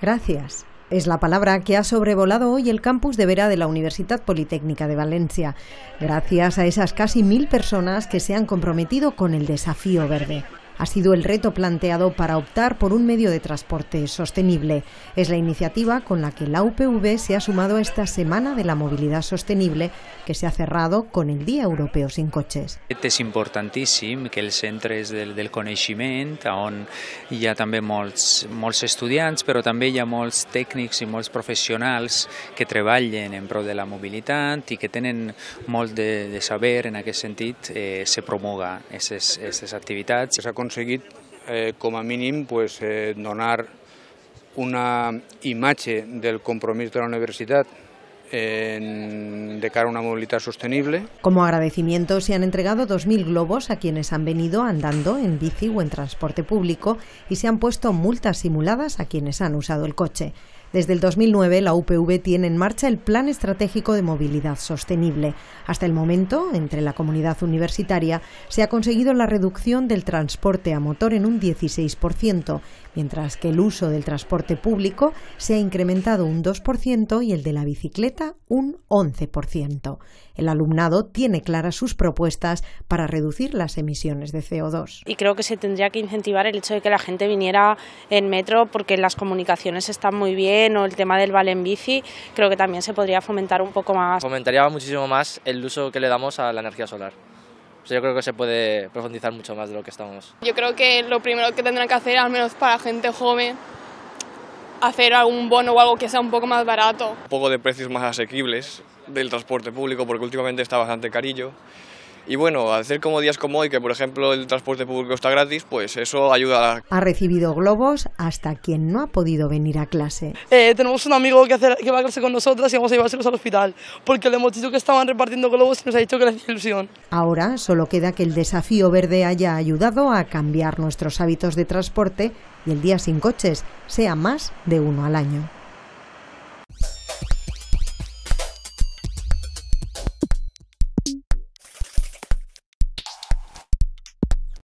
Gracias. Es la palabra que ha sobrevolado hoy el campus de Vera de la Universidad Politécnica de Valencia, gracias a esas casi mil personas que se han comprometido con el desafío verde. ha sido el reto planteado para optar por un medio de transporte sostenible. Es la iniciativa con la que la UPV se ha sumado a esta Semana de la Movilidad Sostenible que se ha cerrado con el Dia Europeu sin Cotxes. És importantíssim que centro es del, del conocimiento, on hi ha també molts, molts estudiants, però també hi ha molts tècnics i molts professionals que treballen en pro de la mobilitat i que tenen molt de, de saber en aquest sentit, eh, se promoga aquestes activitats. S'ha Conseguir, eh, como mínimo, a pues, eh, donar una imagen del compromiso de la universidad de cara a una movilidad sostenible. Como agradecimiento se han entregado 2.000 globos a quienes han venido andando en bici o en transporte público y se han puesto multas simuladas a quienes han usado el coche. Desde el 2009, la UPV tiene en marcha el Plan Estratégico de Movilidad Sostenible. Hasta el momento, entre la comunidad universitaria, se ha conseguido la reducción del transporte a motor en un 16%, mientras que el uso del transporte público se ha incrementado un 2% y el de la bicicleta un 11%. El alumnado tiene claras sus propuestas para reducir las emisiones de CO2. Y creo que se tendría que incentivar el hecho de que la gente viniera en metro porque las comunicaciones están muy bien o el tema del vale en bici, creo que también se podría fomentar un poco más. Fomentaría muchísimo más el uso que le damos a la energía solar. yo creo que se puede profundizar mucho más de lo que estamos. Yo creo que lo primero que tendrán que hacer, al menos para gente joven, hacer algún bono o algo que sea un poco más barato. Un poco de precios más asequibles del transporte público, porque últimamente está bastante carillo. Y bueno, hacer como días como hoy, que por ejemplo el transporte público está gratis, pues eso ayuda Ha recibido globos hasta quien no ha podido venir a clase. Eh, tenemos un amigo que, va a clase con nosotras y vamos a llevárselos al hospital, porque le hemos dicho que estaban repartiendo globos y nos ha dicho que era hacía ilusión. Ahora solo queda que el desafío verde haya ayudado a cambiar nuestros hábitos de transporte y el día sin coches sea más de uno al año.